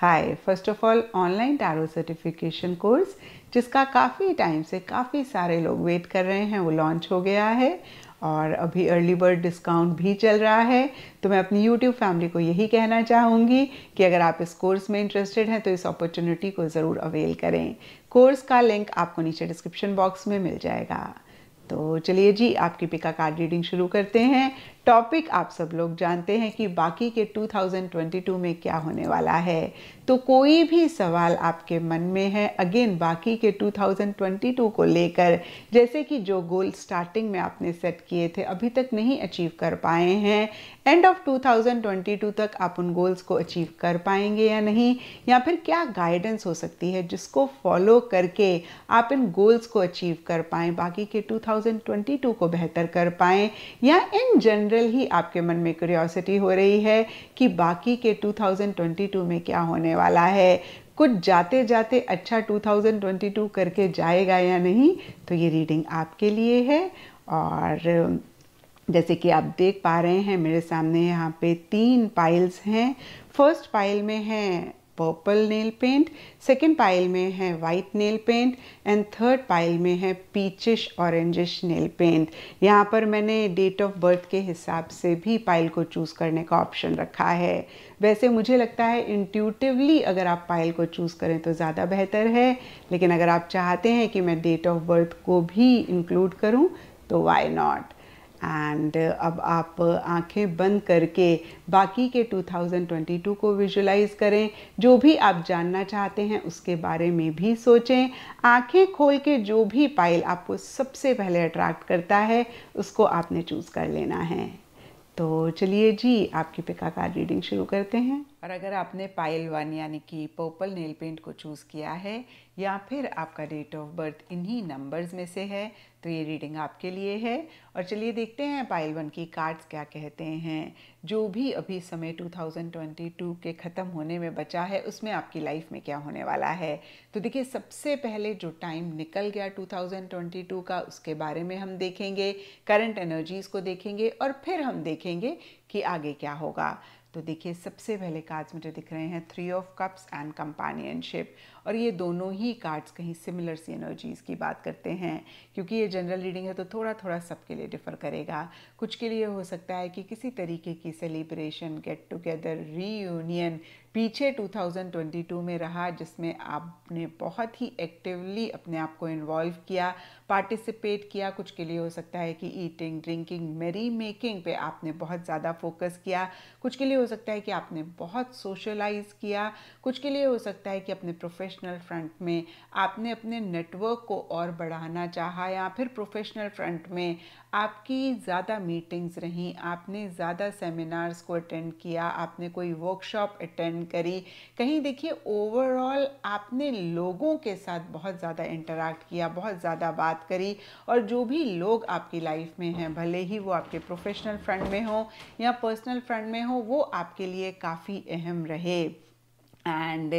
hi first of all online tarot certification course जिसका काफ़ी time से काफ़ी सारे लोग वेट कर रहे हैं वो लॉन्च हो गया है और अभी अर्ली बर्ड डिस्काउंट भी चल रहा है तो मैं अपनी यूट्यूब फैमिली को यही कहना चाहूँगी कि अगर आप इस कोर्स में इंटरेस्टेड हैं तो इस अपॉर्चुनिटी को ज़रूर अवेल करें कोर्स का लिंक आपको नीचे डिस्क्रिप्शन बॉक्स में मिल जाएगा तो चलिए जी आपकी पिका कार्ड रीडिंग शुरू करते हैं टॉपिक आप सब लोग जानते हैं कि बाकी के 2022 में क्या होने वाला है तो कोई भी सवाल आपके मन में है अगेन बाकी के 2022 को लेकर जैसे कि जो गोल स्टार्टिंग में आपने सेट किए थे अभी तक नहीं अचीव कर पाए हैं एंड ऑफ 2022 तक आप उन गोल्स को अचीव कर पाएंगे या नहीं या फिर क्या गाइडेंस हो सकती है जिसको फॉलो करके आप इन गोल्स को अचीव कर पाएँ बाकी के 2022 को बेहतर कर पाएँ या इन जनरल नेचुरल ही आपके मन में क्यूरियोसिटी हो रही है कि बाकी के 2022 में क्या होने वाला है कुछ जाते जाते अच्छा 2022 करके जाएगा या नहीं तो ये रीडिंग आपके लिए है और जैसे कि आप देख पा रहे हैं मेरे सामने यहाँ पे तीन पाइल्स हैं फर्स्ट पाइल में है purple nail paint second pile में है white nail paint and third pile में है पीचिश ऑरेंजिश नेल पेंट यहाँ पर मैंने डेट ऑफ बर्थ के हिसाब से भी पाइल को चूज़ करने का ऑप्शन रखा है वैसे मुझे लगता है इंट्यूटिवली अगर आप पाइल को चूज़ करें तो ज़्यादा बेहतर है लेकिन अगर आप चाहते हैं कि मैं डेट ऑफ बर्थ को भी इंक्लूड करूँ तो वाई नॉट एंड uh, अब आप uh, आंखें बंद करके बाकी के 2022 को विजुलाइज करें जो भी आप जानना चाहते हैं उसके बारे में भी सोचें आंखें खोल के जो भी पाइल आपको सबसे पहले अट्रैक्ट करता है उसको आपने चूज़ कर लेना है तो चलिए जी आपकी पिका रीडिंग शुरू करते हैं और अगर आपने पायल वन यानी कि पर्पल नेल पेंट को चूज़ किया है या फिर आपका डेट ऑफ बर्थ इन्हीं नंबर्स में से है तो ये रीडिंग आपके लिए है और चलिए देखते हैं पायल वन की कार्ड्स क्या कहते हैं जो भी अभी समय 2022 के ख़त्म होने में बचा है उसमें आपकी लाइफ में क्या होने वाला है तो देखिए सबसे पहले जो टाइम निकल गया 2022 का उसके बारे में हम देखेंगे करंट एनर्जीज़ को देखेंगे और फिर हम देखेंगे कि आगे क्या होगा तो देखिए सबसे पहले कार्ड्स मुझे दिख रहे हैं three of cups and companionship और ये दोनों ही कार्ड्स कहीं सिमिलर सी एनर्जीज़ की बात करते हैं क्योंकि ये जनरल रीडिंग है तो थोड़ा थोड़ा सबके लिए डिफ़र करेगा कुछ के लिए हो सकता है कि किसी तरीके की सेलिब्रेशन गेट टुगेदर रीयूनियन पीछे 2022 में रहा जिसमें आपने बहुत ही एक्टिवली अपने आप को इन्वॉल्व किया पार्टिसिपेट किया कुछ के लिए हो सकता है कि ईटिंग ड्रिंकिंग मेरी मेकिंग पे आपने बहुत ज़्यादा फोकस किया कुछ के लिए हो सकता है कि आपने बहुत सोशलाइज किया कुछ के लिए हो सकता है कि अपने प्रोफेशन प्रोफेशनल फ्रंट में आपने अपने नेटवर्क को और बढ़ाना चाहा या फिर प्रोफेशनल फ्रंट में आपकी ज़्यादा मीटिंग्स रहीं आपने ज़्यादा सेमिनार्स को अटेंड किया आपने कोई वर्कशॉप अटेंड करी कहीं देखिए ओवरऑल आपने लोगों के साथ बहुत ज़्यादा इंटरेक्ट किया बहुत ज़्यादा बात करी और जो भी लोग आपकी लाइफ में हैं भले ही वो आपके प्रोफेशनल फ्रंट में हों या पर्सनल फ्रंट में हों वो आपके लिए काफ़ी अहम रहे एंड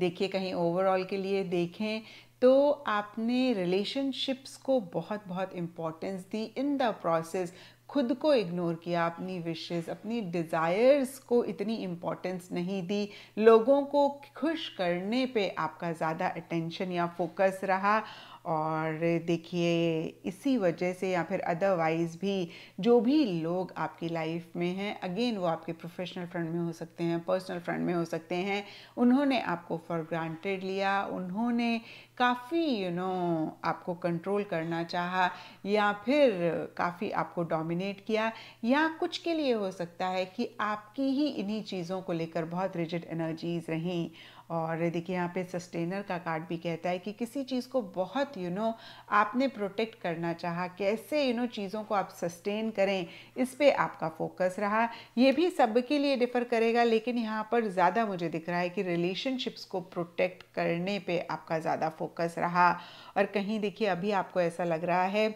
देखिए कहीं ओवरऑल के लिए देखें तो आपने रिलेशनशिप्स को बहुत बहुत इम्पोर्टेंस दी इन द प्रोसेस खुद को इग्नोर किया अपनी विशेस अपनी डिज़ायर्स को इतनी इम्पोर्टेंस नहीं दी लोगों को खुश करने पे आपका ज़्यादा अटेंशन या फोकस रहा और देखिए इसी वजह से या फिर अदरवाइज़ भी जो भी लोग आपकी लाइफ में हैं अगेन वो आपके प्रोफेशनल फ्रेंड में हो सकते हैं पर्सनल फ्रेंड में हो सकते हैं उन्होंने आपको फॉर ग्रांटेड लिया उन्होंने काफ़ी यू नो आपको कंट्रोल करना चाहा या फिर काफ़ी आपको डोमिनेट किया या कुछ के लिए हो सकता है कि आपकी ही इन्हीं चीज़ों को लेकर बहुत रिजिड एनर्जीज़ रहीं और देखिए यहाँ पे सस्टेनर का कार्ड भी कहता है कि किसी चीज़ को बहुत यू you नो know, आपने प्रोटेक्ट करना चाहा कैसे यू नो चीज़ों को आप सस्टेन करें इस पर आपका फोकस रहा ये भी सबके लिए डिफ़र करेगा लेकिन यहाँ पर ज़्यादा मुझे दिख रहा है कि रिलेशनशिप्स को प्रोटेक्ट करने पर आपका ज़्यादा फोकस रहा और कहीं देखिए अभी आपको ऐसा लग रहा है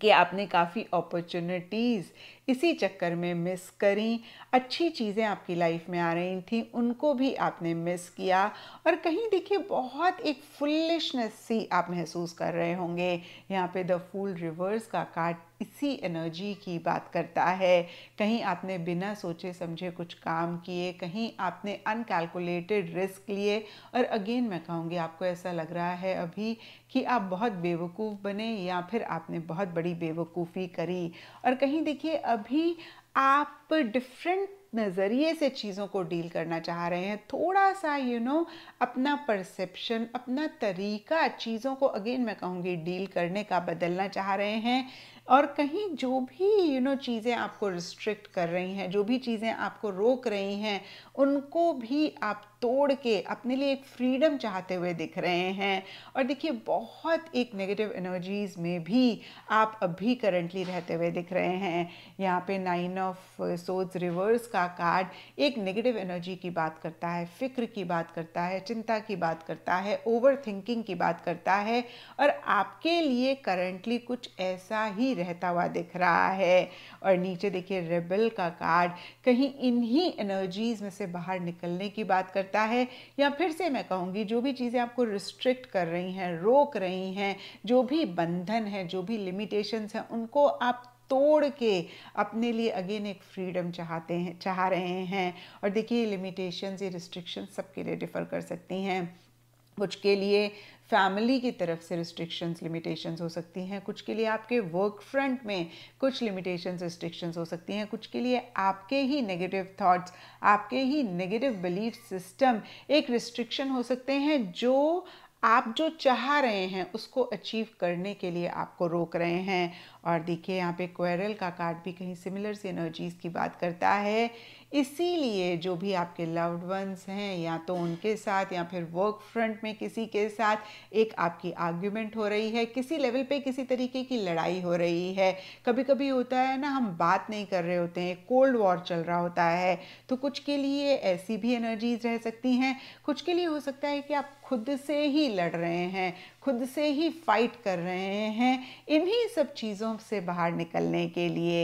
कि आपने काफ़ी अपॉर्चुनिटीज़ इसी चक्कर में मिस करी अच्छी चीज़ें आपकी लाइफ में आ रही थी उनको भी आपने मिस किया और कहीं देखिए बहुत एक फुल्लिशनेस सी आप महसूस कर रहे होंगे यहाँ पे द फूल रिवर्स का कार्ड इसी एनर्जी की बात करता है कहीं आपने बिना सोचे समझे कुछ काम किए कहीं आपने अनकैलकुलेटेड रिस्क लिए और अगेन मैं कहूँगी आपको ऐसा लग रहा है अभी कि आप बहुत बेवकूफ़ बने या फिर आपने बहुत बड़ी बेवकूफ़ी करी और कहीं देखिए अब अभी आप डिफरेंट नज़रिए से चीज़ों को डील करना चाह रहे हैं थोड़ा सा यू you नो know, अपना परसेप्शन अपना तरीका चीज़ों को अगेन मैं कहूँगी डील करने का बदलना चाह रहे हैं और कहीं जो भी यू you नो know, चीज़ें आपको रिस्ट्रिक्ट कर रही हैं जो भी चीज़ें आपको रोक रही हैं उनको भी आप तोड़ के अपने लिए एक फ्रीडम चाहते हुए दिख रहे हैं और देखिए बहुत एक नेगेटिव एनर्जीज़ में भी आप अभी करंटली रहते हुए दिख रहे हैं यहाँ पे नाइन ऑफ सोज रिवर्स का कार्ड एक नेगेटिव एनर्जी की बात करता है फ़िक्र की बात करता है चिंता की बात करता है ओवर थिंकिंग की बात करता है और आपके लिए करंटली कुछ ऐसा ही रहता हुआ दिख रहा है और नीचे देखिए रेबल का कार्ड कहीं इन्हीं एनर्जीज़ में से बाहर निकलने की बात कर लगता है या फिर से मैं कहूँगी जो भी चीज़ें आपको रिस्ट्रिक्ट कर रही हैं रोक रही हैं जो भी बंधन है जो भी लिमिटेशंस हैं उनको आप तोड़ के अपने लिए अगेन एक फ्रीडम चाहते हैं चाह रहे हैं और देखिए लिमिटेशंस ये रिस्ट्रिक्शंस सबके लिए डिफ़र कर सकती हैं कुछ के लिए फैमिली की तरफ से रिस्ट्रिक्शंस लिमिटेशंस हो सकती हैं कुछ के लिए आपके वर्क फ्रंट में कुछ लिमिटेशंस रिस्ट्रिक्शंस हो सकती हैं कुछ के लिए आपके ही नेगेटिव थॉट्स आपके ही नेगेटिव बिलीफ सिस्टम एक रिस्ट्रिक्शन हो सकते हैं जो आप जो चाह रहे हैं उसको अचीव करने के लिए आपको रोक रहे हैं और देखिए यहाँ पे क्वेरल का कार्ड भी कहीं सिमिलर सी एनर्जीज़ की बात करता है इसीलिए जो भी आपके लव्ड वंस हैं या तो उनके साथ या फिर वर्क फ्रंट में किसी के साथ एक आपकी आर्ग्यूमेंट हो रही है किसी लेवल पे किसी तरीके की लड़ाई हो रही है कभी कभी होता है ना हम बात नहीं कर रहे होते हैं कोल्ड वॉर चल रहा होता है तो कुछ के लिए ऐसी भी एनर्जीज रह सकती हैं कुछ के लिए हो सकता है कि आप खुद से ही लड़ रहे हैं खुद से ही फाइट कर रहे हैं इन्हीं सब चीज़ों से बाहर निकलने के लिए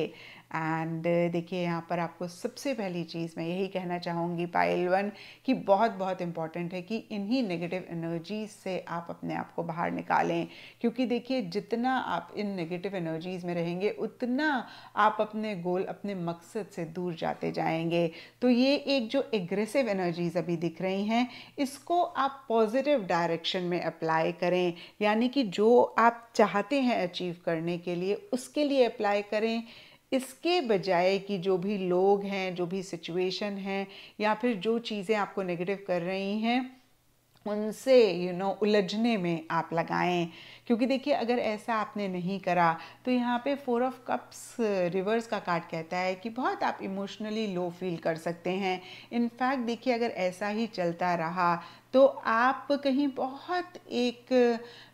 एंड uh, देखिए यहाँ पर आपको सबसे पहली चीज़ मैं यही कहना चाहूँगी पाइल वन कि बहुत बहुत इम्पॉर्टेंट है कि इन्हीं नेगेटिव एनर्जीज से आप अपने आप को बाहर निकालें क्योंकि देखिए जितना आप इन नेगेटिव एनर्जीज में रहेंगे उतना आप अपने गोल अपने मकसद से दूर जाते जाएंगे तो ये एक जो एग्रेसिव एनर्जीज अभी दिख रही हैं इसको आप पॉजिटिव डायरेक्शन में अप्लाई करें यानी कि जो आप चाहते हैं अचीव करने के लिए उसके लिए अप्लाई करें इसके बजाय कि जो भी लोग हैं जो भी सिचुएशन हैं या फिर जो चीज़ें आपको नेगेटिव कर रही हैं उनसे यू नो उलझने में आप लगाएं क्योंकि देखिए अगर ऐसा आपने नहीं करा तो यहाँ पे फोर ऑफ कप्स रिवर्स का कार्ड कहता है कि बहुत आप इमोशनली लो फील कर सकते हैं इनफैक्ट देखिए अगर ऐसा ही चलता रहा तो आप कहीं बहुत एक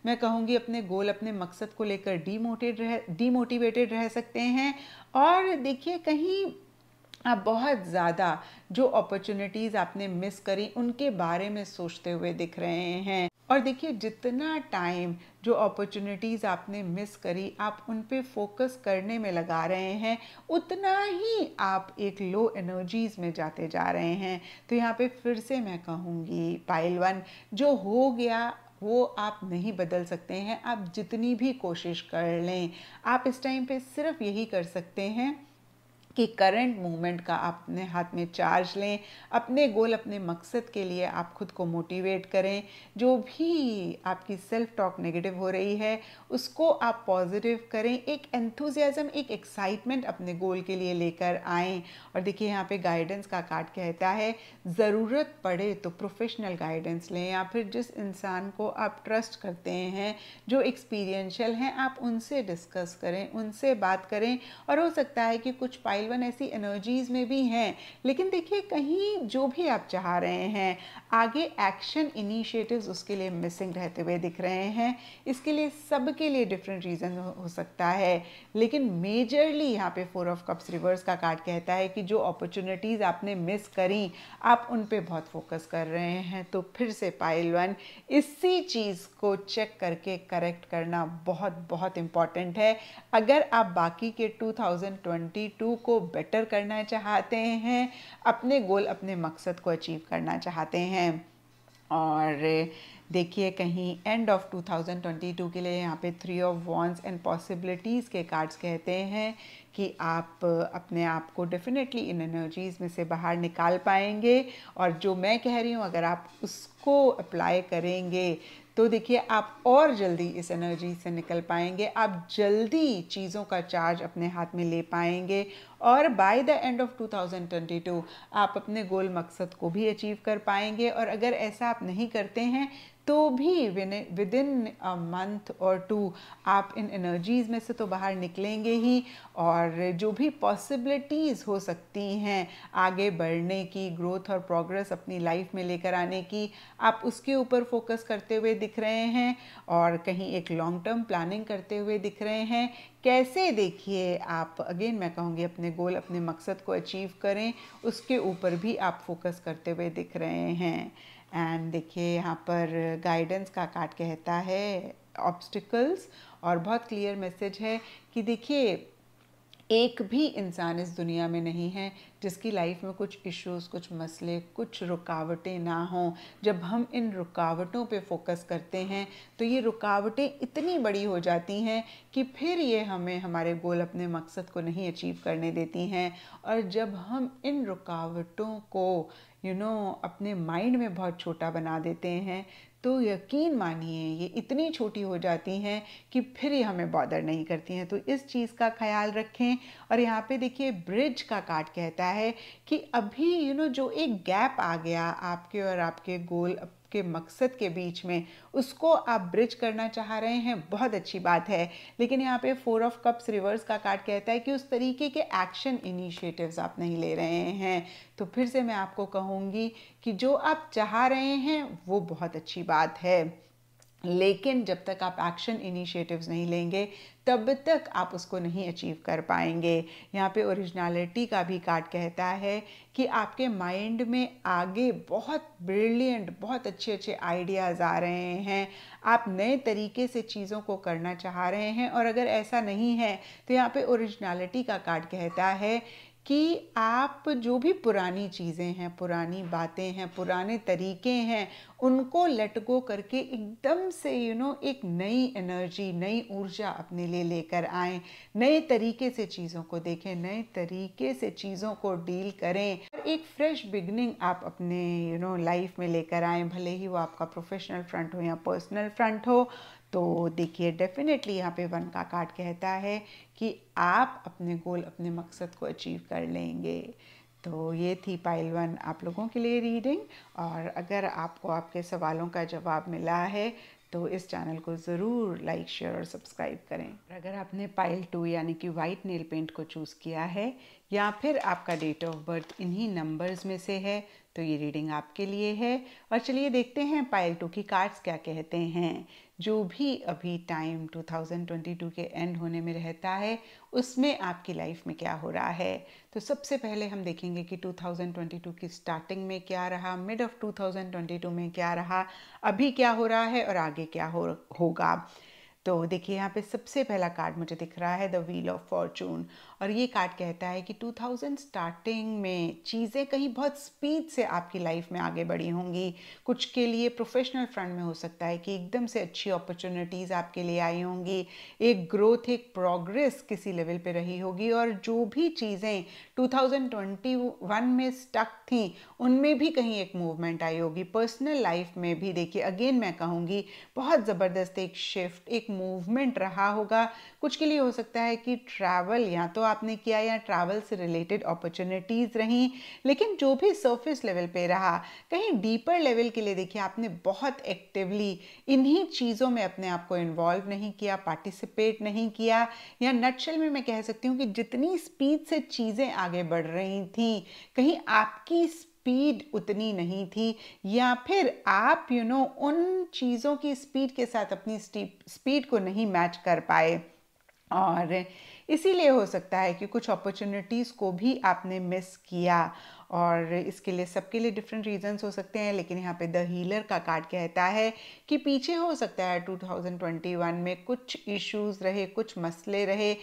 मैं कहूँगी अपने गोल अपने मकसद को लेकर डीमोटेड रह डीमोटिवेटेड रह सकते हैं और देखिए कहीं आप बहुत ज़्यादा जो अपॉर्चुनिटीज़ आपने मिस करी उनके बारे में सोचते हुए दिख रहे हैं और देखिए जितना टाइम जो अपॉर्चुनिटीज़ आपने मिस करी आप उन पे फोकस करने में लगा रहे हैं उतना ही आप एक लो एनर्जीज़ में जाते जा रहे हैं तो यहाँ पे फिर से मैं कहूँगी पाइल वन जो हो गया वो आप नहीं बदल सकते हैं आप जितनी भी कोशिश कर लें आप इस टाइम पे सिर्फ यही कर सकते हैं कि करंट मूवमेंट का आप अपने हाथ में चार्ज लें अपने गोल अपने मकसद के लिए आप खुद को मोटिवेट करें जो भी आपकी सेल्फ टॉक नेगेटिव हो रही है उसको आप पॉजिटिव करें एक एंथुजियाज़म एक एक्साइटमेंट अपने गोल के लिए लेकर आएँ और देखिए यहाँ पे गाइडेंस का कार्ड कहता है ज़रूरत पड़े तो प्रोफेशनल गाइडेंस लें या फिर जिस इंसान को आप ट्रस्ट करते हैं जो एक्सपीरियंशियल हैं आप उनसे डिस्कस करें उनसे बात करें और हो सकता है कि कुछ पाइल आइल वन ऐसी एनर्जीज में भी हैं लेकिन देखिए कहीं जो भी आप चाह रहे हैं आगे एक्शन इनिशिएटिव्स उसके लिए मिसिंग रहते हुए दिख रहे हैं इसके लिए सबके लिए डिफरेंट रीज़न हो सकता है लेकिन मेजरली यहाँ पे फोर ऑफ कप्स रिवर्स का कार्ड कहता है कि जो अपॉर्चुनिटीज़ आपने मिस करी आप उन पर बहुत फोकस कर रहे हैं तो फिर से पाइल वन इसी चीज़ को चेक करके करेक्ट करना बहुत बहुत इंपॉर्टेंट है अगर आप बाकी के 2022 को को बेटर करना चाहते हैं अपने गोल अपने मकसद को अचीव करना चाहते हैं और देखिए कहीं एंड ऑफ 2022 के लिए यहाँ पे three of wands and possibilities के कार्ड्स कहते हैं कि आप अपने आप को डेफिनेटली इन एनर्जीज़ में से बाहर निकाल पाएंगे और जो मैं कह रही हूँ अगर आप उसको अप्लाई करेंगे तो देखिए आप और जल्दी इस एनर्जी से निकल पाएंगे आप जल्दी चीज़ों का चार्ज अपने हाथ में ले पाएंगे और बाय द एंड ऑफ 2022 आप अपने गोल मकसद को भी अचीव कर पाएंगे और अगर ऐसा आप नहीं करते हैं तो भी विद इन अ मंथ और टू आप इन एनर्जीज़ में से तो बाहर निकलेंगे ही और जो भी पॉसिबिलिटीज़ हो सकती हैं आगे बढ़ने की ग्रोथ और प्रोग्रेस अपनी लाइफ में लेकर आने की आप उसके ऊपर फोकस करते हुए दिख रहे हैं और कहीं एक लॉन्ग टर्म प्लानिंग करते हुए दिख रहे हैं कैसे देखिए आप अगेन मैं कहूँगी अपने गोल अपने मकसद को अचीव करें उसके ऊपर भी आप फोकस करते हुए दिख रहे हैं एंड देखिए यहाँ पर गाइडेंस का कार्ड कहता है ऑब्स्टिकल्स और बहुत क्लियर मैसेज है कि देखिए एक भी इंसान इस दुनिया में नहीं है जिसकी लाइफ में कुछ इश्यूज कुछ मसले कुछ रुकावटें ना हों जब हम इन रुकावटों पे फोकस करते हैं तो ये रुकावटें इतनी बड़ी हो जाती हैं कि फिर ये हमें हमारे गोल अपने मकसद को नहीं अचीव करने देती हैं और जब हम इन रुकावटों को यू नो अपने माइंड में बहुत छोटा बना देते हैं तो यकीन मानिए ये इतनी छोटी हो जाती हैं कि फिर ये हमें बॉदर नहीं करती हैं तो इस चीज़ का ख्याल रखें और यहाँ पे देखिए ब्रिज का कार्ड कहता है कि अभी यू you नो know, जो एक गैप आ गया आपके और आपके गोल के मकसद के बीच में उसको आप ब्रिज करना चाह रहे हैं बहुत अच्छी बात है लेकिन यहाँ पे फोर ऑफ कप्स रिवर्स का कार्ड कहता है कि उस तरीके के एक्शन इनिशिएटिव्स आप नहीं ले रहे हैं तो फिर से मैं आपको कहूँगी कि जो आप चाह रहे हैं वो बहुत अच्छी बात है लेकिन जब तक आप एक्शन इनिशिएटिव्स नहीं लेंगे तब तक आप उसको नहीं अचीव कर पाएंगे यहाँ पे ओरिजिनलिटी का भी कार्ड कहता है कि आपके माइंड में आगे बहुत ब्रिलियंट बहुत अच्छे अच्छे आइडियाज़ आ रहे हैं आप नए तरीके से चीज़ों को करना चाह रहे हैं और अगर ऐसा नहीं है तो यहाँ पे ओरिजिनलिटी का कार्ड कहता है कि आप जो भी पुरानी चीज़ें हैं पुरानी बातें हैं पुराने तरीके हैं उनको लटको करके एकदम से यू you नो know, एक नई एनर्जी नई ऊर्जा अपने लिए लेकर आए नए तरीके से चीज़ों को देखें नए तरीके से चीज़ों को डील करें और एक फ्रेश बिगनिंग आप अपने यू नो लाइफ में लेकर आए भले ही वो आपका प्रोफेशनल फ्रंट हो या पर्सनल फ्रंट हो तो देखिए डेफिनेटली यहाँ पे वन का कार्ड कहता है कि आप अपने गोल अपने मकसद को अचीव कर लेंगे तो ये थी पाइल वन आप लोगों के लिए रीडिंग और अगर आपको आपके सवालों का जवाब मिला है तो इस चैनल को ज़रूर लाइक शेयर और सब्सक्राइब करें अगर आपने पाइल टू यानी कि वाइट नेल पेंट को चूज़ किया है या फिर आपका डेट ऑफ बर्थ इन्हीं नंबर्स में से है तो ये रीडिंग आपके लिए है और चलिए देखते हैं पाइल टू की कार्ड्स क्या कहते हैं जो भी अभी टाइम 2022 के एंड होने में रहता है उसमें आपकी लाइफ में क्या हो रहा है तो सबसे पहले हम देखेंगे कि 2022 की स्टार्टिंग में क्या रहा मिड ऑफ 2022 में क्या रहा अभी क्या हो रहा है और आगे क्या हो होगा तो देखिए यहाँ पे सबसे पहला कार्ड मुझे दिख रहा है द व्हील ऑफ फॉर्चून और ये कार्ड कहता है कि 2000 स्टार्टिंग में चीज़ें कहीं बहुत स्पीड से आपकी लाइफ में आगे बढ़ी होंगी कुछ के लिए प्रोफेशनल फ्रंट में हो सकता है कि एकदम से अच्छी अपॉर्चुनिटीज़ आपके लिए आई होंगी एक ग्रोथ एक प्रोग्रेस किसी लेवल पे रही होगी और जो भी चीज़ें 2021 में स्टक थी उनमें भी कहीं एक मूवमेंट आई होगी पर्सनल लाइफ में भी देखिए अगेन मैं कहूँगी बहुत ज़बरदस्त एक शिफ्ट एक मूवमेंट रहा होगा कुछ के लिए हो सकता है कि ट्रैवल या तो आपने किया या ट्रैवल से रिलेटेड अपॉर्चुनिटीज़ रहीं लेकिन जो भी सरफेस लेवल पे रहा कहीं डीपर लेवल के लिए देखिए आपने बहुत एक्टिवली इन्हीं चीज़ों में अपने आप को इन्वॉल्व नहीं किया पार्टिसिपेट नहीं किया या नटशल में मैं कह सकती हूँ कि जितनी स्पीड से चीज़ें आगे बढ़ रही थी कहीं आपकी स्पीड उतनी नहीं थी या फिर आप यू you नो know, उन चीज़ों की स्पीड के साथ अपनी स्पीड को नहीं मैच कर पाए और इसीलिए हो सकता है कि कुछ अपॉर्चुनिटीज़ को भी आपने मिस किया और इसके लिए सबके लिए डिफरेंट रीजंस हो सकते हैं लेकिन यहाँ पे द हीलर का कार्ड कहता है कि पीछे हो सकता है 2021 में कुछ इश्यूज रहे कुछ मसले रहे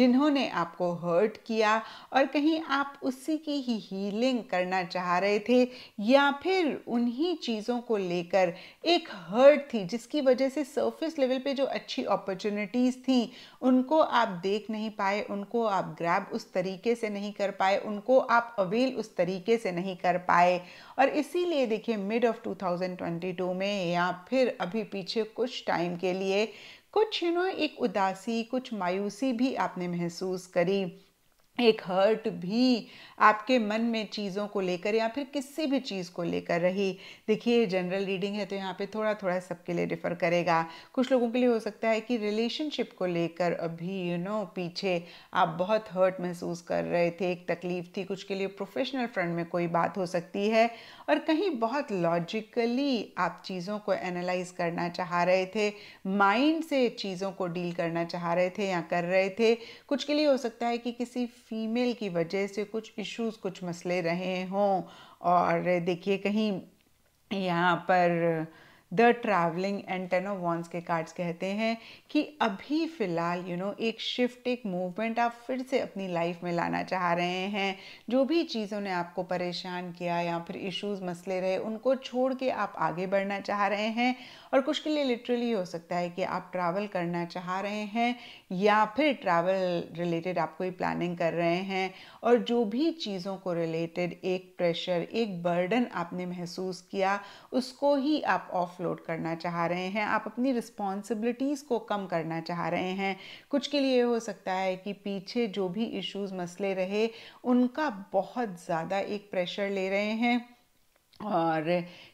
जिन्होंने आपको हर्ट किया और कहीं आप उसी की ही हीलिंग करना चाह रहे थे या फिर उन्हीं चीज़ों को लेकर एक हर्ट थी जिसकी वजह से सरफेस लेवल पे जो अच्छी अपॉर्चुनिटीज़ थी उनको आप देख नहीं पाए उनको आप ग्रैब उस तरीके से नहीं कर पाए उनको आप अवेल उस तरीके तरीके से नहीं कर पाए और इसीलिए देखिए मिड ऑफ 2022 में या फिर अभी पीछे कुछ टाइम के लिए कुछ यू नो एक उदासी कुछ मायूसी भी आपने महसूस करी एक हर्ट भी आपके मन में चीज़ों को लेकर या फिर किसी भी चीज़ को लेकर रही देखिए जनरल रीडिंग है तो यहाँ पे थोड़ा थोड़ा सबके लिए डिफ़र करेगा कुछ लोगों के लिए हो सकता है कि रिलेशनशिप को लेकर अभी यू you नो know, पीछे आप बहुत हर्ट महसूस कर रहे थे एक तकलीफ़ थी कुछ के लिए प्रोफेशनल फ्रंट में कोई बात हो सकती है और कहीं बहुत लॉजिकली आप चीज़ों को एनालाइज करना चाह रहे थे माइंड से चीज़ों को डील करना चाह रहे थे या कर रहे थे कुछ के लिए हो सकता है कि किसी फीमेल की वजह से कुछ इश्यूज कुछ मसले रहे हों और देखिए कहीं यहाँ पर the travelling and ten of wands के कार्ड्स कहते हैं कि अभी फ़िलहाल यू नो एक शिफ्ट एक मूवमेंट आप फिर से अपनी लाइफ में लाना चाह रहे हैं जो भी चीज़ों ने आपको परेशान किया या फिर इश्यूज मसले रहे उनको छोड़ के आप आगे बढ़ना चाह रहे हैं और कुछ के लिए लिटरली हो सकता है कि आप ट्रैवल करना चाह रहे हैं या फिर ट्रैवल रिलेटेड आप कोई प्लानिंग कर रहे हैं और जो भी चीज़ों को रिलेटेड एक प्रेशर एक बर्डन आपने महसूस किया उसको ही आप ऑफलोड करना चाह रहे हैं आप अपनी रिस्पॉन्सिबिलिटीज़ को कम करना चाह रहे हैं कुछ के लिए हो सकता है कि पीछे जो भी इश्यूज मसले रहे उनका बहुत ज़्यादा एक प्रेशर ले रहे हैं और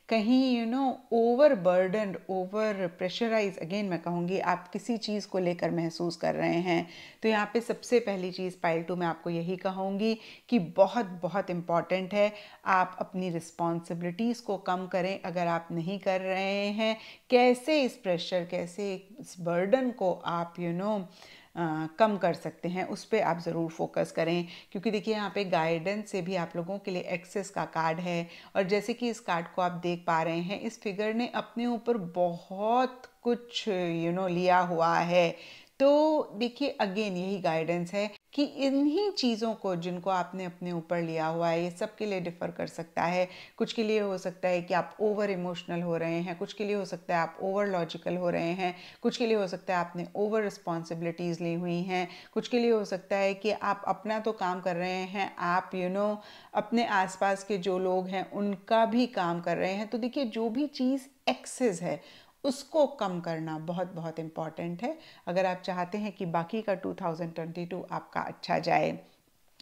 कहीं you know over burden over pressurise again मैं कहूँगी आप किसी चीज़ को लेकर महसूस कर रहे हैं तो यहाँ पे सबसे पहली चीज़ पाइल टू मैं आपको यही कहूँगी कि बहुत बहुत इम्पॉर्टेंट है आप अपनी रिस्पॉन्सिबिलिटीज़ को कम करें अगर आप नहीं कर रहे हैं कैसे इस प्रेशर कैसे इस बर्डन को आप यू you नो know, आ, कम कर सकते हैं उस पर आप ज़रूर फोकस करें क्योंकि देखिए यहाँ पे गाइडेंस से भी आप लोगों के लिए एक्सेस का कार्ड है और जैसे कि इस कार्ड को आप देख पा रहे हैं इस फिगर ने अपने ऊपर बहुत कुछ यू you नो know, लिया हुआ है तो देखिए अगेन यही गाइडेंस है कि इन्हीं चीज़ों को जिनको आपने अपने ऊपर लिया हुआ है ये सब के लिए डिफ़र कर सकता है कुछ के लिए हो सकता है कि आप ओवर इमोशनल हो रहे हैं कुछ के लिए हो सकता है आप ओवर लॉजिकल हो रहे हैं कुछ के लिए हो सकता है आपने ओवर रिस्पॉन्सिबिलिटीज़ ली हुई हैं कुछ के लिए हो सकता है कि आप अपना तो काम कर रहे हैं आप यू you नो know, अपने आसपास के जो लोग हैं उनका भी काम कर रहे हैं तो देखिए जो भी चीज़ एक्सेस है उसको कम करना बहुत बहुत इम्पॉर्टेंट है अगर आप चाहते हैं कि बाकी का 2022 आपका अच्छा जाए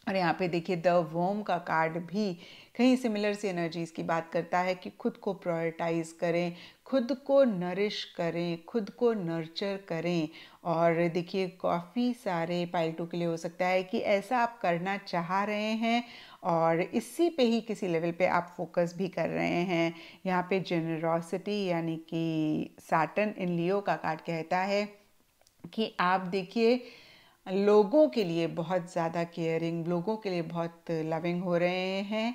और यहाँ पे देखिए द वोम का कार्ड भी कहीं सिमिलर सी एनर्जीज की बात करता है कि खुद को प्रायोरिटाइज करें खुद को नरिश करें खुद को नर्चर करें और देखिए काफ़ी सारे पायलटों के लिए हो सकता है कि ऐसा आप करना चाह रहे हैं और इसी पे ही किसी लेवल पे आप फोकस भी कर रहे हैं यहाँ पे जेनरॉसिटी यानी कि साटन इन लियो का कार्ड कहता है कि आप देखिए लोगों के लिए बहुत ज़्यादा केयरिंग लोगों के लिए बहुत लविंग हो रहे हैं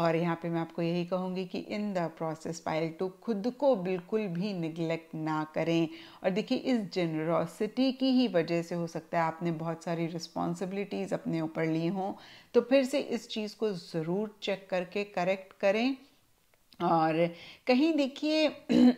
और यहाँ पे मैं आपको यही कहूँगी कि in the process pile two खुद को बिल्कुल भी निगलेक्ट ना करें और देखिए इस जनरोसिटी की ही वजह से हो सकता है आपने बहुत सारी रिस्पॉन्सिबिलिटीज़ अपने ऊपर ली हों तो फिर से इस चीज़ को ज़रूर चेक करके करेक्ट करें और कहीं देखिए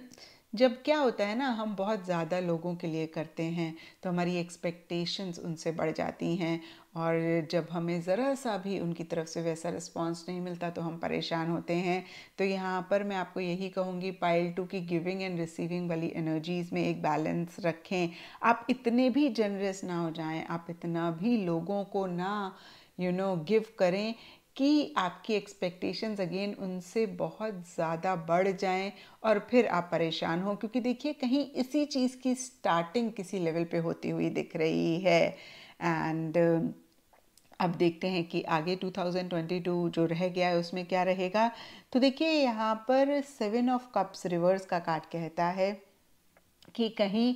जब क्या होता है ना हम बहुत ज़्यादा लोगों के लिए करते हैं तो हमारी एक्सपेक्टेशंस उनसे बढ़ जाती हैं और जब हमें ज़रा सा भी उनकी तरफ से वैसा रिस्पांस नहीं मिलता तो हम परेशान होते हैं तो यहाँ पर मैं आपको यही कहूँगी पाइल टू की गिविंग एंड रिसीविंग वाली एनर्जीज़ में एक बैलेंस रखें आप इतने भी जनरस ना हो जाएं आप इतना भी लोगों को ना यू नो गिव करें कि आपकी एक्सपेक्टेशंस अगेन उनसे बहुत ज़्यादा बढ़ जाएं और फिर आप परेशान हो क्योंकि देखिए कहीं इसी चीज़ की स्टार्टिंग किसी लेवल पे होती हुई दिख रही है एंड अब देखते हैं कि आगे 2022 जो रह गया है उसमें क्या रहेगा तो देखिए यहाँ पर सेवन ऑफ कप्स रिवर्स का कार्ड कहता है कि कहीं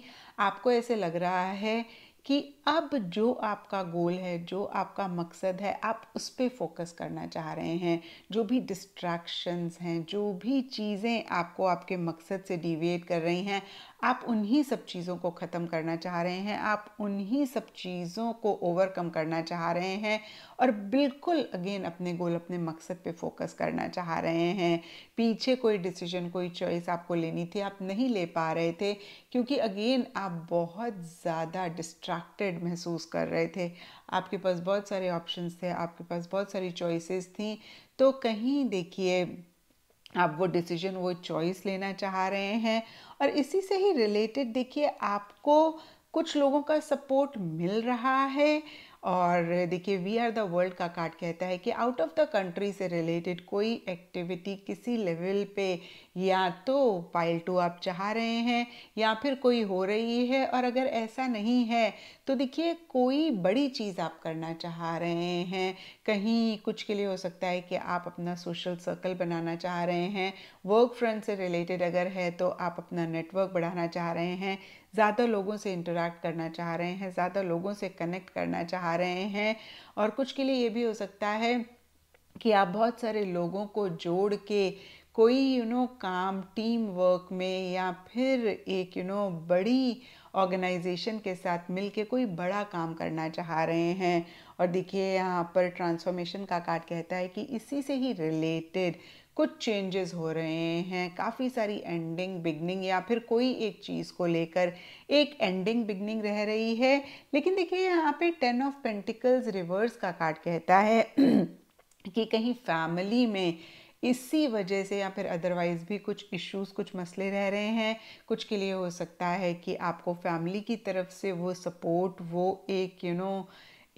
आपको ऐसे लग रहा है कि अब जो आपका गोल है जो आपका मकसद है आप उस पर फोकस करना चाह रहे हैं जो भी डिस्ट्रैक्शंस हैं जो भी चीज़ें आपको आपके मकसद से डिविएट कर रही हैं आप उन्हीं सब चीज़ों को ख़त्म करना चाह रहे हैं आप उन्हीं सब चीज़ों को ओवरकम करना चाह रहे हैं और बिल्कुल अगेन अपने गोल अपने मकसद पे फोकस करना चाह रहे हैं पीछे कोई डिसीजन कोई चॉइस आपको लेनी थी आप नहीं ले पा रहे थे क्योंकि अगेन आप बहुत ज़्यादा डिस्ट्रैक्टेड महसूस कर रहे थे आपके पास बहुत सारे ऑप्शंस थे आपके पास बहुत सारी चॉइसेस थी तो कहीं देखिए आप वो डिसीजन वो चॉइस लेना चाह रहे हैं और इसी से ही रिलेटेड देखिए आपको कुछ लोगों का सपोर्ट मिल रहा है और देखिए वी आर द वर्ल्ड का कार्ड कहता है कि आउट ऑफ द कंट्री से रिलेटेड कोई एक्टिविटी किसी लेवल पे या तो पाइल टू तो आप चाह रहे हैं या फिर कोई हो रही है और अगर ऐसा नहीं है तो देखिए कोई बड़ी चीज़ आप करना चाह रहे हैं कहीं कुछ के लिए हो सकता है कि आप अपना सोशल सर्कल बनाना चाह रहे हैं वर्क फ्रंट से रिलेटेड अगर है तो आप अपना नेटवर्क बढ़ाना चाह रहे हैं ज़्यादा लोगों से इंटरेक्ट करना चाह रहे हैं ज़्यादा लोगों से कनेक्ट करना चाह रहे हैं और कुछ के लिए ये भी हो सकता है कि आप बहुत सारे लोगों को जोड़ के कोई यू नो काम टीम वर्क में या फिर एक यू नो बड़ी ऑर्गेनाइजेशन के साथ मिलके कोई बड़ा काम करना चाह रहे हैं और देखिए यहाँ पर ट्रांसफॉर्मेशन का कार्ड कहता है कि इसी से ही रिलेटेड कुछ चेंजेस हो रहे हैं काफ़ी सारी एंडिंग बिगनिंग या फिर कोई एक चीज़ को लेकर एक एंडिंग बिगनिंग रह रही है लेकिन देखिए यहाँ पे टेन ऑफ पेंटिकल्स रिवर्स का कार्ड कहता है कि कहीं फैमिली में इसी वजह से या फिर अदरवाइज़ भी कुछ इश्यूज कुछ मसले रह रहे हैं कुछ के लिए हो सकता है कि आपको फैमिली की तरफ से वो सपोर्ट वो एक यू you नो know,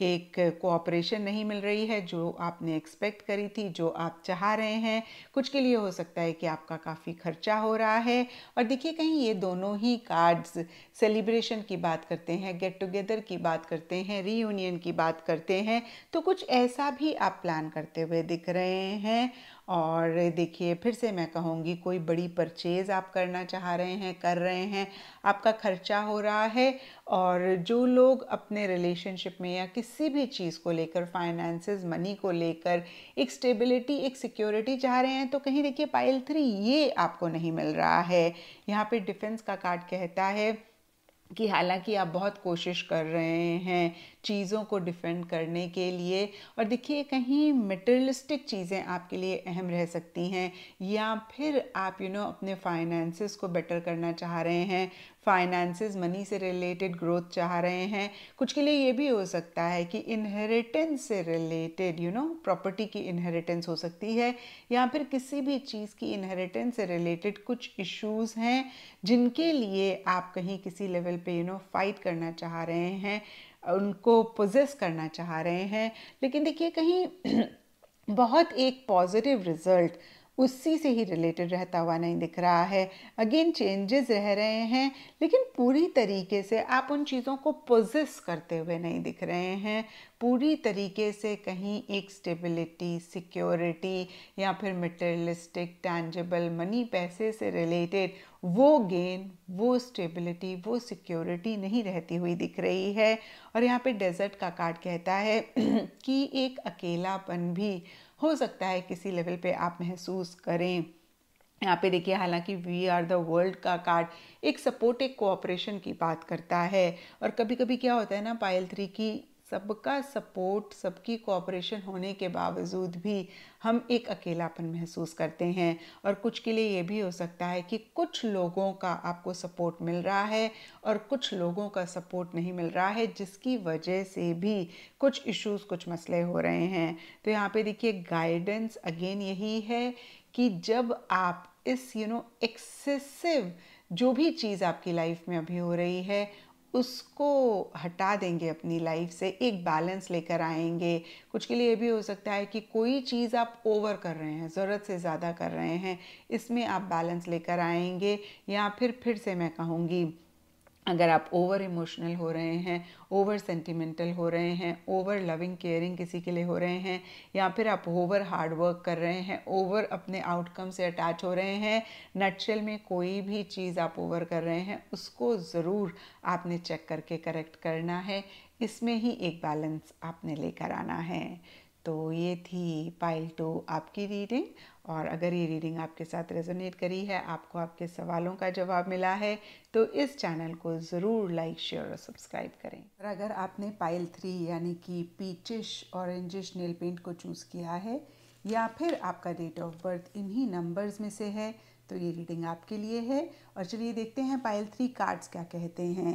एक कोऑपरेशन नहीं मिल रही है जो आपने एक्सपेक्ट करी थी जो आप चाह रहे हैं कुछ के लिए हो सकता है कि आपका काफ़ी खर्चा हो रहा है और देखिए कहीं ये दोनों ही कार्ड्स सेलिब्रेशन की बात करते हैं गेट टुगेदर की बात करते हैं रीयूनियन की बात करते हैं तो कुछ ऐसा भी आप प्लान करते हुए दिख रहे हैं और देखिए फिर से मैं कहूँगी कोई बड़ी परचेज़ आप करना चाह रहे हैं कर रहे हैं आपका खर्चा हो रहा है और जो लोग अपने रिलेशनशिप में या किसी भी चीज़ को लेकर फाइनेंसेस मनी को लेकर एक स्टेबिलिटी एक सिक्योरिटी चाह रहे हैं तो कहीं देखिए पाइल थ्री ये आपको नहीं मिल रहा है यहाँ पे डिफेंस का कार्ड कहता है कि हालांकि आप बहुत कोशिश कर रहे हैं चीज़ों को डिफेंड करने के लिए और देखिए कहीं मटेरियलिस्टिक चीज़ें आपके लिए अहम रह सकती हैं या फिर आप यू you नो know, अपने फाइनेंसिस को बेटर करना चाह रहे हैं फाइनेंसेस मनी से रिलेटेड ग्रोथ चाह रहे हैं कुछ के लिए ये भी हो सकता है कि इनहेरिटेंस से रिलेटेड यू नो प्रॉपर्टी की इनहेरिटेंस हो सकती है या फिर किसी भी चीज़ की इनहेरिटेंस से रिलेटेड कुछ इश्यूज हैं जिनके लिए आप कहीं किसी लेवल पे यू नो फाइट करना चाह रहे हैं उनको पोजेस करना चाह रहे हैं लेकिन देखिए कहीं बहुत एक पॉजिटिव रिजल्ट उसी से ही रिलेटेड रहता हुआ नहीं दिख रहा है अगेन चेंजेस रह रहे हैं लेकिन पूरी तरीके से आप उन चीज़ों को पोजिस करते हुए नहीं दिख रहे हैं पूरी तरीके से कहीं एक स्टेबिलिटी सिक्योरिटी या फिर मटेरियलिस्टिक टैंजेबल मनी पैसे से रिलेटेड वो गेन वो स्टेबिलिटी वो सिक्योरिटी नहीं रहती हुई दिख रही है और यहाँ पे डेजर्ट का कार्ड कहता है कि एक अकेलापन भी हो सकता है किसी लेवल पे आप महसूस करें यहाँ पे देखिए हालांकि वी आर द वर्ल्ड का कार्ड एक सपोर्टिव कोऑपरेशन की बात करता है और कभी कभी क्या होता है ना पायल थ्री की सबका सपोर्ट सबकी कोऑपरेशन होने के बावजूद भी हम एक अकेलापन महसूस करते हैं और कुछ के लिए ये भी हो सकता है कि कुछ लोगों का आपको सपोर्ट मिल रहा है और कुछ लोगों का सपोर्ट नहीं मिल रहा है जिसकी वजह से भी कुछ इश्यूज कुछ मसले हो रहे हैं तो यहाँ पे देखिए गाइडेंस अगेन यही है कि जब आप इस यू नो एक्सेसिव जो भी चीज़ आपकी लाइफ में अभी हो रही है उसको हटा देंगे अपनी लाइफ से एक बैलेंस लेकर आएंगे कुछ के लिए भी हो सकता है कि कोई चीज़ आप ओवर कर रहे हैं ज़रूरत से ज़्यादा कर रहे हैं इसमें आप बैलेंस लेकर आएंगे या फिर फिर से मैं कहूँगी अगर आप ओवर इमोशनल हो रहे हैं ओवर सेंटिमेंटल हो रहे हैं ओवर लविंग केयरिंग किसी के लिए हो रहे हैं या फिर आप ओवर हार्ड वर्क कर रहे हैं ओवर अपने आउटकम से अटैच हो रहे हैं नटशेल में कोई भी चीज़ आप ओवर कर रहे हैं उसको ज़रूर आपने चेक करके करेक्ट करना है इसमें ही एक बैलेंस आपने लेकर आना है तो ये थी पाइल टू आपकी रीडिंग और अगर ये रीडिंग आपके साथ रेजोनेट करी है आपको आपके सवालों का जवाब मिला है तो इस चैनल को ज़रूर लाइक शेयर और सब्सक्राइब करें और अगर आपने पाइल थ्री यानी कि पीचिश ऑरेंजिश नेल पेंट को चूज़ किया है या फिर आपका डेट ऑफ बर्थ इन्हीं नंबर्स में से है तो ये रीडिंग आपके लिए है और चलिए देखते हैं पाइल थ्री कार्ड्स क्या कहते हैं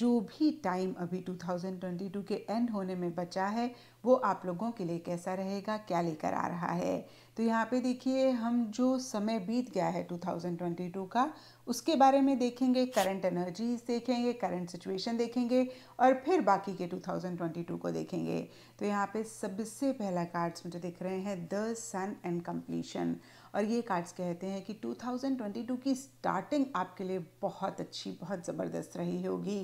जो भी टाइम अभी 2022 के एंड होने में बचा है वो आप लोगों के लिए कैसा रहेगा क्या लेकर आ रहा है तो यहाँ पे देखिए हम जो समय बीत गया है 2022 का उसके बारे में देखेंगे करंट एनर्जीज देखेंगे करंट सिचुएशन देखेंगे और फिर बाकी के 2022 को देखेंगे तो यहाँ पे सबसे पहला कार्ड्स मुझे दिख रहे हैं द सन एंड कम्प्लीशन और ये कार्ड्स कहते हैं कि 2022 की स्टार्टिंग आपके लिए बहुत अच्छी बहुत ज़बरदस्त रही होगी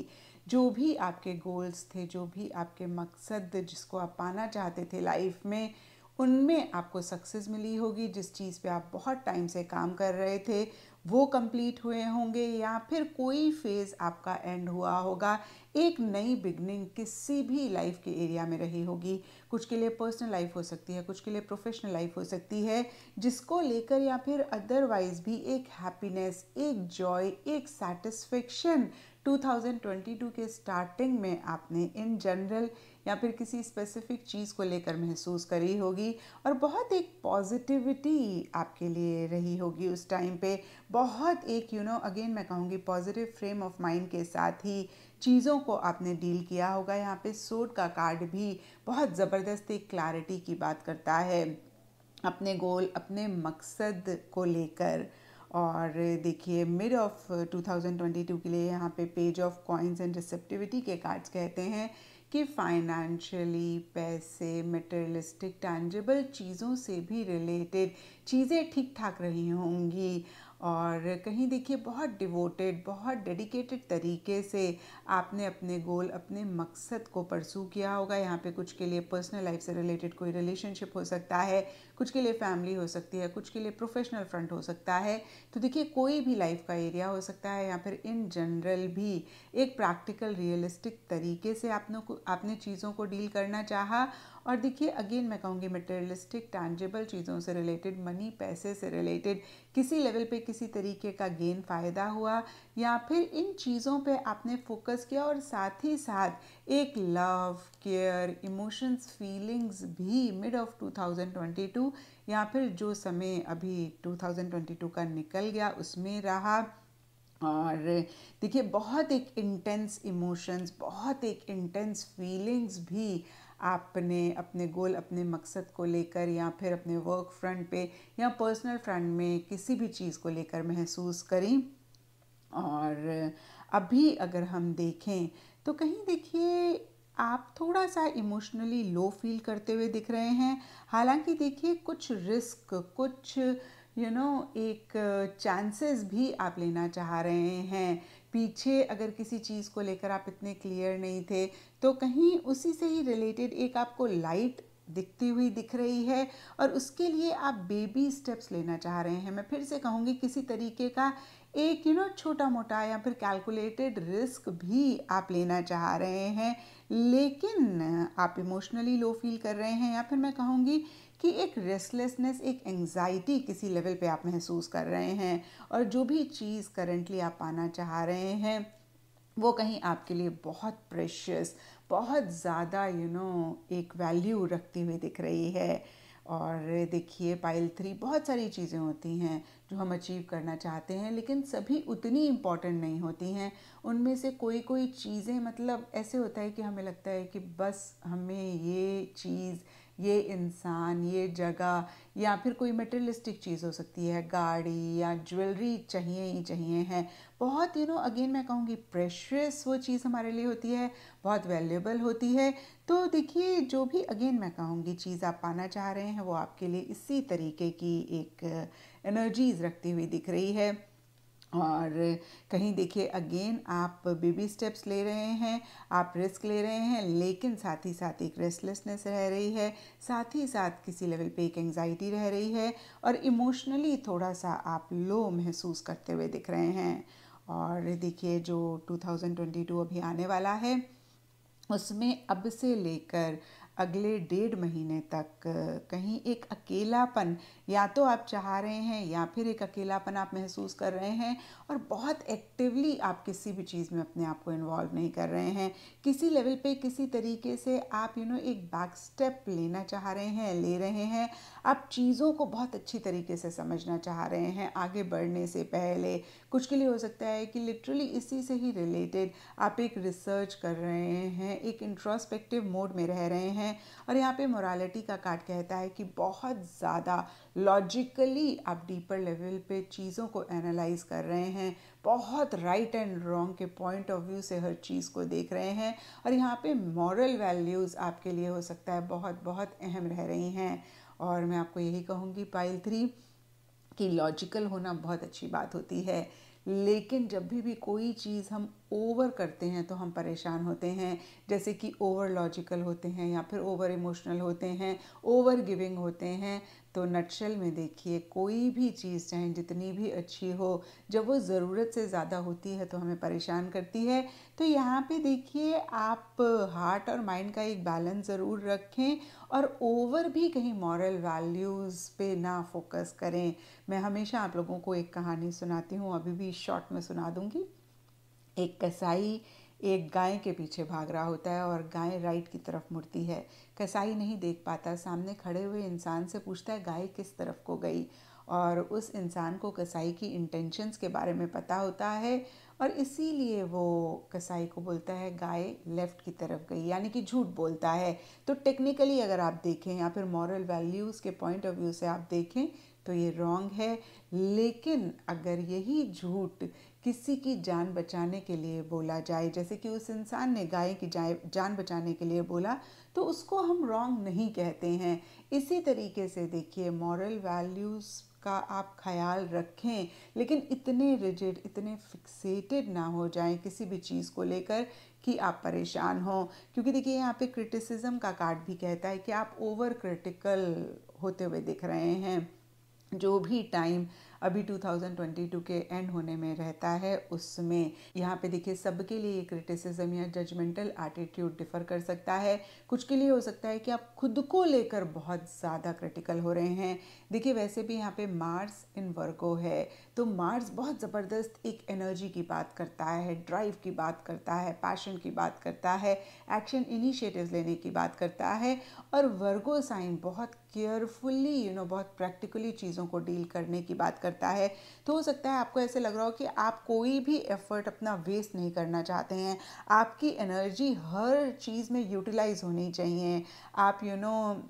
जो भी आपके गोल्स थे जो भी आपके मकसद जिसको आप पाना चाहते थे लाइफ में उनमें आपको सक्सेस मिली होगी जिस चीज़ पे आप बहुत टाइम से काम कर रहे थे वो कंप्लीट हुए होंगे या फिर कोई फेज़ आपका एंड हुआ होगा एक नई बिगनिंग किसी भी लाइफ के एरिया में रही होगी कुछ के लिए पर्सनल लाइफ हो सकती है कुछ के लिए प्रोफेशनल लाइफ हो सकती है जिसको लेकर या फिर अदरवाइज भी एक हैप्पीनेस एक जॉय एक सेटिस्फेक्शन 2022 के स्टार्टिंग में आपने इन जनरल या फिर किसी स्पेसिफिक चीज़ को लेकर महसूस करी होगी और बहुत एक पॉजिटिविटी आपके लिए रही होगी उस टाइम पे बहुत एक यू नो अगेन मैं कहूँगी पॉजिटिव फ्रेम ऑफ माइंड के साथ ही चीज़ों को आपने डील किया होगा यहाँ पे सोट का कार्ड भी बहुत ज़बरदस्त एक क्लैरिटी की बात करता है अपने गोल अपने मकसद को लेकर और देखिए मिड ऑफ 2022 के लिए यहाँ पे page of coins and receptivity के कार्ड्स कहते हैं कि फाइनेंशियली पैसे मटेरियलिस्टिक टैंजेबल चीज़ों से भी रिलेटेड चीज़ें ठीक ठाक रही होंगी और कहीं देखिए बहुत डिवोटेड बहुत डेडिकेटेड तरीके से आपने अपने गोल अपने मकसद को परसू किया होगा यहाँ पे कुछ के लिए पर्सनल लाइफ से रिलेटेड कोई रिलेशनशिप हो सकता है कुछ के लिए फैमिली हो सकती है कुछ के लिए प्रोफेशनल फ्रंट हो सकता है तो देखिए कोई भी लाइफ का एरिया हो सकता है या फिर इन जनरल भी एक प्रैक्टिकल रियलिस्टिक तरीके से आपने आपने चीज़ों को डील करना चाहा और देखिए अगेन मैं कहूँगी मटेरियलिस्टिक टैंजेबल चीज़ों से रिलेटेड मनी पैसे से रिलेटेड किसी लेवल पे किसी तरीके का गेन फ़ायदा हुआ या फिर इन चीज़ों पे आपने फोकस किया और साथ ही साथ एक लव केयर इमोशंस फीलिंग्स भी मिड ऑफ 2022 या फिर जो समय अभी 2022 का निकल गया उसमें रहा और देखिए बहुत एक इंटेंस इमोशंस बहुत एक इंटेंस फीलिंग्स भी आपने अपने गोल अपने मकसद को लेकर या फिर अपने वर्क फ्रंट पे या पर्सनल फ्रंट में किसी भी चीज़ को लेकर महसूस करें और अभी अगर हम देखें तो कहीं देखिए आप थोड़ा सा इमोशनली लो फील करते हुए दिख रहे हैं हालांकि देखिए कुछ रिस्क कुछ यू you नो know, एक चांसेस भी आप लेना चाह रहे हैं पीछे अगर किसी चीज़ को लेकर आप इतने क्लियर नहीं थे तो कहीं उसी से ही रिलेटेड एक आपको लाइट दिखती हुई दिख रही है और उसके लिए आप बेबी स्टेप्स लेना चाह रहे हैं मैं फिर से कहूँगी किसी तरीके का एक यू नो छोटा मोटा या फिर कैलकुलेटेड रिस्क भी आप लेना चाह रहे हैं लेकिन आप इमोशनली लो फील कर रहे हैं या फिर मैं कहूँगी कि एक रेस्टलेसनेस एक एंग्जाइटी किसी लेवल पे आप महसूस कर रहे हैं और जो भी चीज़ करंटली आप पाना चाह रहे हैं वो कहीं आपके लिए बहुत प्रेशियस बहुत ज़्यादा यू नो एक वैल्यू रखती हुई दिख रही है और देखिए पाइल थ्री बहुत सारी चीज़ें होती हैं जो हम अचीव करना चाहते हैं लेकिन सभी उतनी इम्पॉर्टेंट नहीं होती हैं उनमें से कोई कोई चीज़ें मतलब ऐसे होता है कि हमें लगता है कि बस हमें ये चीज़ ये इंसान ये जगह या फिर कोई मटेरियलिस्टिक चीज़ हो सकती है गाड़ी या ज्वेलरी चाहिए ही चाहिए हैं बहुत यू नो अगेन मैं कहूँगी प्रेशरस वो चीज़ हमारे लिए होती है बहुत वैल्यूबल होती है तो देखिए जो भी अगेन मैं कहूँगी चीज़ आप पाना चाह रहे हैं वो आपके लिए इसी तरीके की एक एनर्जीज़ रखती हुई दिख रही है और कहीं देखिए अगेन आप बेबी स्टेप्स ले रहे हैं आप रिस्क ले रहे हैं लेकिन साथ ही साथ एक रेस्टलेसनेस रह रही है साथ ही साथ किसी लेवल पे एक एंजाइटी रह रही है और इमोशनली थोड़ा सा आप लो महसूस करते हुए दिख रहे हैं और देखिए जो 2022 अभी आने वाला है उसमें अब से लेकर अगले डेढ़ महीने तक कहीं एक अकेलापन या तो आप चाह रहे हैं या फिर एक अकेलापन आप महसूस कर रहे हैं और बहुत एक्टिवली आप किसी भी चीज़ में अपने आप को इन्वॉल्व नहीं कर रहे हैं किसी लेवल पे किसी तरीके से आप यू you नो know, एक बैक स्टेप लेना चाह रहे हैं ले रहे हैं आप चीज़ों को बहुत अच्छी तरीके से समझना चाह रहे हैं आगे बढ़ने से पहले कुछ के लिए हो सकता है कि लिटरली इसी से ही रिलेटेड आप एक रिसर्च कर रहे हैं एक इंट्रोस्पेक्टिव मोड में रह रहे हैं हैं और यहाँ पे मोरालिटी का कार्ड कहता है कि बहुत ज़्यादा लॉजिकली आप डीपर लेवल पे चीज़ों को एनालाइज कर रहे हैं बहुत राइट एंड रॉन्ग के पॉइंट ऑफ व्यू से हर चीज़ को देख रहे हैं और यहाँ पे मॉरल वैल्यूज़ आपके लिए हो सकता है बहुत बहुत अहम रह रही हैं और मैं आपको यही कहूँगी पाइल थ्री कि लॉजिकल होना बहुत अच्छी बात होती है लेकिन जब भी भी कोई चीज़ हम ओवर करते हैं तो हम परेशान होते हैं जैसे कि ओवर लॉजिकल होते हैं या फिर ओवर इमोशनल होते हैं ओवर गिविंग होते हैं तो नटशल में देखिए कोई भी चीज़ चाहे जितनी भी अच्छी हो जब वो ज़रूरत से ज़्यादा होती है तो हमें परेशान करती है तो यहाँ पे देखिए आप हार्ट और माइंड का एक बैलेंस ज़रूर रखें और ओवर भी कहीं मॉरल वैल्यूज़ पे ना फोकस करें मैं हमेशा आप लोगों को एक कहानी सुनाती हूँ अभी भी शॉर्ट में सुना दूँगी एक कसाई एक गाय के पीछे भाग रहा होता है और गाय राइट की तरफ मुड़ती है कसाई नहीं देख पाता सामने खड़े हुए इंसान से पूछता है गाय किस तरफ को गई और उस इंसान को कसाई की इंटेंशंस के बारे में पता होता है और इसीलिए वो कसाई को बोलता है गाय लेफ़्ट की तरफ गई यानी कि झूठ बोलता है तो टेक्निकली अगर आप देखें या फिर मॉरल वैल्यूज़ के पॉइंट ऑफ व्यू से आप देखें तो ये रॉन्ग है लेकिन अगर यही झूठ किसी की जान बचाने के लिए बोला जाए जैसे कि उस इंसान ने गाय की जान बचाने के लिए बोला तो उसको हम रॉन्ग नहीं कहते हैं इसी तरीके से देखिए मॉरल वैल्यूज़ का आप ख्याल रखें लेकिन इतने रिजिड इतने फिक्सेटेड ना हो जाएं किसी भी चीज़ को लेकर कि आप परेशान हों क्योंकि देखिए यहाँ पे क्रिटिसिज्म का कार्ड भी कहता है कि आप ओवर क्रिटिकल होते हुए दिख रहे हैं जो भी टाइम अभी 2022 के एंड होने में रहता है उसमें यहाँ पे देखिए सबके लिए क्रिटिसिज्म या जजमेंटल एटीट्यूड डिफर कर सकता है कुछ के लिए हो सकता है कि आप खुद को लेकर बहुत ज़्यादा क्रिटिकल हो रहे हैं देखिए वैसे भी यहाँ पे मार्स इन वर्गो है तो मार्स बहुत ज़बरदस्त एक एनर्जी की बात करता है ड्राइव की बात करता है पैशन की बात करता है एक्शन इनिशिएटिव्स लेने की बात करता है और वर्गो साइन बहुत केयरफुली यू नो बहुत प्रैक्टिकली चीज़ों को डील करने की बात करता है तो हो सकता है आपको ऐसे लग रहा हो कि आप कोई भी एफर्ट अपना वेस्ट नहीं करना चाहते हैं आपकी एनर्जी हर चीज़ में यूटिलाइज होनी चाहिए आप यू you नो know,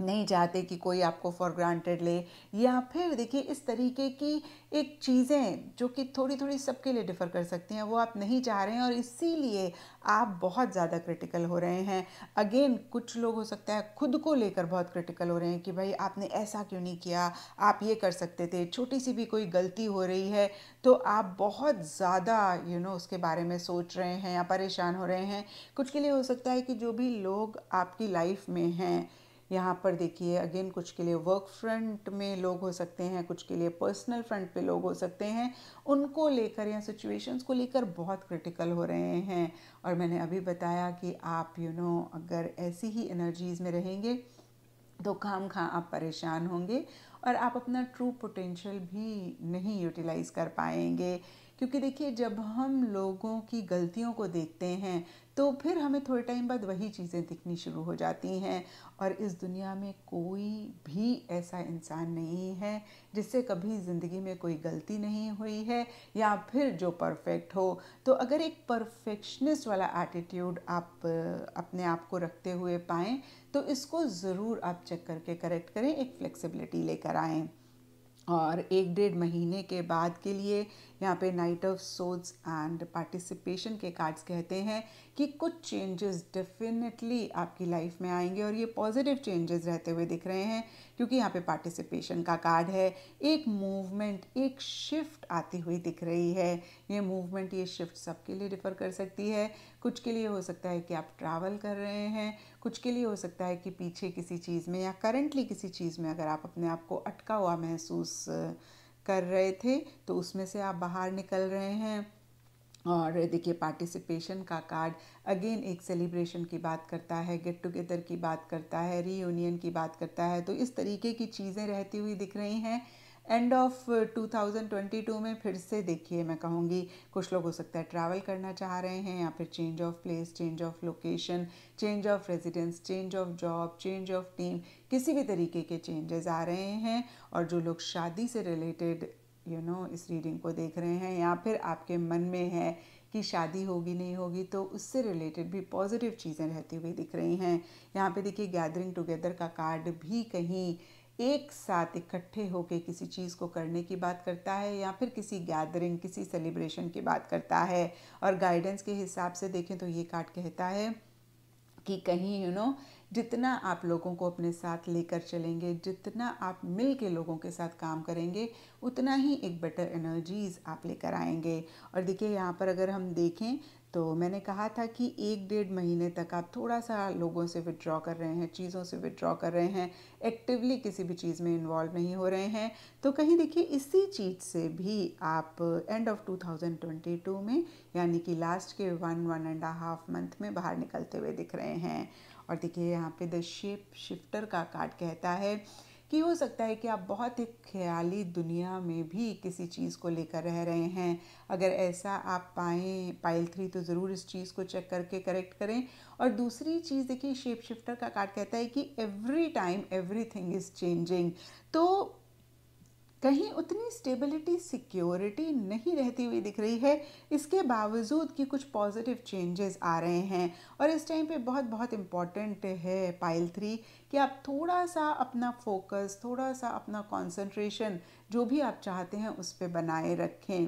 नहीं चाहते कि कोई आपको फॉर ग्रांटेड ले या फिर देखिए इस तरीके की एक चीज़ें जो कि थोड़ी थोड़ी सबके लिए डिफ़र कर सकती हैं वो आप नहीं चाह रहे हैं और इसीलिए आप बहुत ज़्यादा क्रिटिकल हो रहे हैं अगेन कुछ लोग हो सकता है खुद को लेकर बहुत क्रिटिकल हो रहे हैं कि भाई आपने ऐसा क्यों नहीं किया आप ये कर सकते थे छोटी सी भी कोई गलती हो रही है तो आप बहुत ज़्यादा यू नो उसके बारे में सोच रहे हैं या परेशान हो रहे हैं कुछ के लिए हो सकता है कि जो भी लोग आपकी लाइफ में हैं यहाँ पर देखिए अगेन कुछ के लिए वर्क फ्रंट में लोग हो सकते हैं कुछ के लिए पर्सनल फ्रंट पे लोग हो सकते हैं उनको लेकर या सिचुएशंस को लेकर बहुत क्रिटिकल हो रहे हैं और मैंने अभी बताया कि आप यू you नो know, अगर ऐसी ही एनर्जीज़ में रहेंगे तो खाम खां आप परेशान होंगे और आप अपना ट्रू पोटेंशियल भी नहीं यूटिलाइज़ कर पाएंगे क्योंकि देखिए जब हम लोगों की गलतियों को देखते हैं तो फिर हमें थोड़े टाइम बाद वही चीज़ें दिखनी शुरू हो जाती हैं और इस दुनिया में कोई भी ऐसा इंसान नहीं है जिससे कभी ज़िंदगी में कोई गलती नहीं हुई है या फिर जो परफेक्ट हो तो अगर एक परफेक्शनिस्ट वाला एटीट्यूड आप अपने आप को रखते हुए पाएँ तो इसको ज़रूर आप चेक करके करेक्ट करें एक फ्लेक्सिबिलिटी लेकर आएँ और एक डेढ़ महीने के बाद के लिए यहाँ पे knight of swords and participation के कार्ड्स कहते हैं कि कुछ चेंजेस डेफिनेटली आपकी लाइफ में आएंगे और ये पॉजिटिव चेंजेस रहते हुए दिख रहे हैं क्योंकि यहाँ पे पार्टिसिपेशन का कार्ड है एक मूवमेंट एक शिफ्ट आती हुई दिख रही है ये मूवमेंट ये शिफ्ट सबके लिए डिफ़र कर सकती है कुछ के लिए हो सकता है कि आप ट्रैवल कर रहे हैं कुछ के लिए हो सकता है कि पीछे किसी चीज़ में या करंटली किसी चीज़ में अगर आप अपने आप को अटका हुआ महसूस कर रहे थे तो उसमें से आप बाहर निकल रहे हैं और देखिए पार्टिसिपेशन का कार्ड अगेन एक सेलिब्रेशन की बात करता है गेट टुगेदर की बात करता है रीयूनियन की बात करता है तो इस तरीके की चीज़ें रहती हुई दिख रही हैं एंड ऑफ 2022 में फिर से देखिए मैं कहूँगी कुछ लोग हो सकता है ट्रैवल करना चाह रहे हैं या फिर change of place change of location change of residence change of job change of team किसी भी तरीके के चेंजेस आ रहे हैं और जो लोग शादी से रिलेटेड यू नो इस रीडिंग को देख रहे हैं या फिर आपके मन में है कि शादी होगी नहीं होगी तो उससे रिलेटेड भी पॉजिटिव चीज़ें रहती हुई दिख रही हैं यहाँ पे देखिए गैदरिंग टुगेदर का कार्ड भी कहीं एक साथ इकट्ठे होकर किसी चीज़ को करने की बात करता है या फिर किसी गैदरिंग किसी सेलिब्रेशन की बात करता है और गाइडेंस के हिसाब से देखें तो ये कार्ड कहता है कि कहीं यू नो जितना आप लोगों को अपने साथ लेकर चलेंगे जितना आप मिल के लोगों के साथ काम करेंगे उतना ही एक बेटर एनर्जीज आप लेकर आएंगे और देखिए यहाँ पर अगर हम देखें तो मैंने कहा था कि एक डेढ़ महीने तक आप थोड़ा सा लोगों से विड्रॉ कर रहे हैं चीज़ों से विड्रॉ कर रहे हैं एक्टिवली किसी भी चीज़ में इन्वॉल्व नहीं हो रहे हैं तो कहीं देखिए इसी चीज़ से भी आप एंड ऑफ 2022 में यानी कि लास्ट के one one and half month में बाहर निकलते हुए दिख रहे हैं और देखिए यहाँ पे द शेप शिफ्टर का कार्ड कहता है कि हो सकता है कि आप बहुत ही ख्याली दुनिया में भी किसी चीज़ को लेकर रह रहे हैं अगर ऐसा आप पाएँ पाइल थ्री तो ज़रूर इस चीज़ को चेक करके करेक्ट करें और दूसरी चीज़ देखिए शेप शिफ्टर का कार्ड कहता है कि every time everything is changing तो कहीं उतनी स्टेबिलिटी सिक्योरिटी नहीं रहती हुई दिख रही है इसके बावजूद कि कुछ पॉजिटिव चेंजेस आ रहे हैं और इस टाइम पे बहुत बहुत इम्पॉर्टेंट है पाइल थ्री कि आप थोड़ा सा अपना फोकस थोड़ा सा अपना कंसंट्रेशन जो भी आप चाहते हैं उस पर बनाए रखें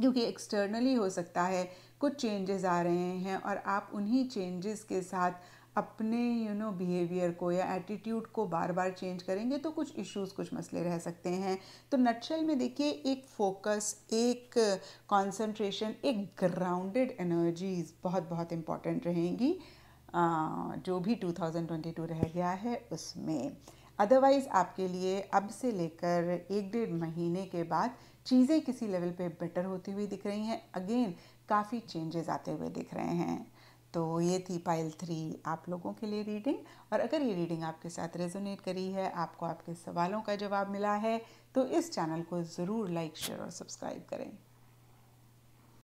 क्योंकि एक्सटर्नली हो सकता है कुछ चेंजेस आ रहे हैं और आप उन्हीं चेंजेस के साथ अपने यू नो बिहेवियर को या एटीट्यूड को बार बार चेंज करेंगे तो कुछ इश्यूज कुछ मसले रह सकते हैं तो नटशल में देखिए एक फोकस एक कंसंट्रेशन एक ग्राउंडेड एनर्जीज बहुत बहुत इम्पॉर्टेंट रहेंगी जो भी 2022 रह गया है उसमें अदरवाइज़ आपके लिए अब से लेकर एक डेढ़ महीने के बाद चीज़ें किसी लेवल पे बेटर होती हुई दिख रही हैं अगेन काफ़ी चेंजेस आते हुए दिख रहे हैं तो ये थी पाइल थ्री आप लोगों के लिए रीडिंग और अगर ये रीडिंग आपके साथ रेजोनेट करी है आपको आपके सवालों का जवाब मिला है तो इस चैनल को ज़रूर लाइक शेयर और सब्सक्राइब करें